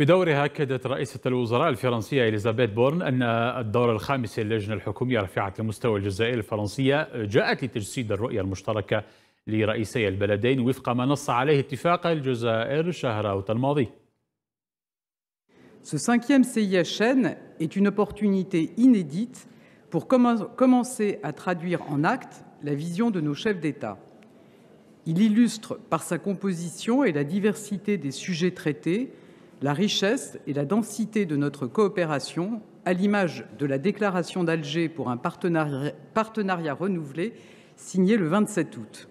بدورها أكدت رئيسة الوزراء الفرنسية إليزابيث بورن أن الدور الخامس للجنة الحكومية رفيعة المستوى الجزائر الفرنسية جاءت لتجسيد الرؤية المشتركة لرئيسي البلدين وفق ما نص عليه اتفاق الجزائر شهر أوت الماضي. Ce cinquième chaîne est une opportunité inédite pour commencer à traduire en acte la vision de nos chefs d'État. Il illustre par sa composition et la diversité des sujets traités la richesse et la densité de notre coopération, à l'image de la déclaration d'Alger pour un partenariat, renouvelé signée le 27 août.